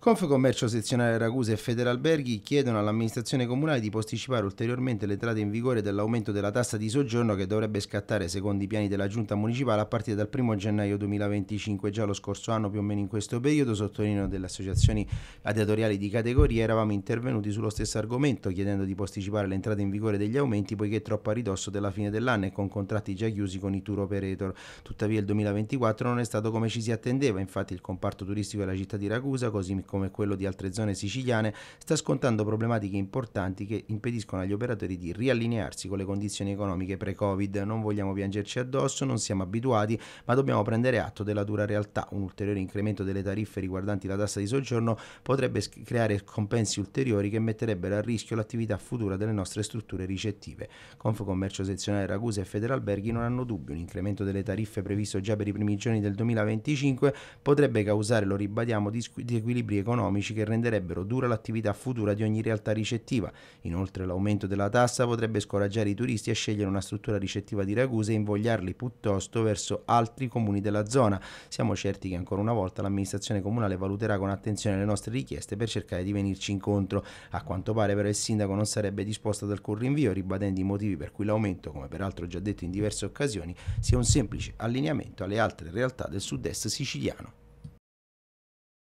Confcommercio sezionale Ragusa e Federalberghi chiedono all'amministrazione comunale di posticipare ulteriormente l'entrata in vigore dell'aumento della tassa di soggiorno che dovrebbe scattare secondo i piani della giunta municipale a partire dal 1 gennaio 2025. Già lo scorso anno più o meno in questo periodo, sottolineo delle associazioni adiatoriali di categoria, eravamo intervenuti sullo stesso argomento chiedendo di posticipare l'entrata in vigore degli aumenti poiché troppo a ridosso della fine dell'anno e con contratti già chiusi con i tour operator. Tuttavia il 2024 non è stato come ci si attendeva, infatti il comparto turistico della città di Ragusa, così come quello di altre zone siciliane, sta scontando problematiche importanti che impediscono agli operatori di riallinearsi con le condizioni economiche pre-Covid. Non vogliamo piangerci addosso, non siamo abituati, ma dobbiamo prendere atto della dura realtà. Un ulteriore incremento delle tariffe riguardanti la tassa di soggiorno potrebbe creare compensi ulteriori che metterebbero a rischio l'attività futura delle nostre strutture ricettive. Confcommercio sezionale Ragusa e Federalberghi non hanno dubbi, un incremento delle tariffe previsto già per i primi giorni del 2025 potrebbe causare, lo ribadiamo, disequilibri economici che renderebbero dura l'attività futura di ogni realtà ricettiva. Inoltre l'aumento della tassa potrebbe scoraggiare i turisti a scegliere una struttura ricettiva di Ragusa e invogliarli piuttosto verso altri comuni della zona. Siamo certi che ancora una volta l'amministrazione comunale valuterà con attenzione le nostre richieste per cercare di venirci incontro. A quanto pare però il sindaco non sarebbe disposto ad alcun rinvio, ribadendo i motivi per cui l'aumento, come peraltro già detto in diverse occasioni, sia un semplice allineamento alle altre realtà del sud-est siciliano.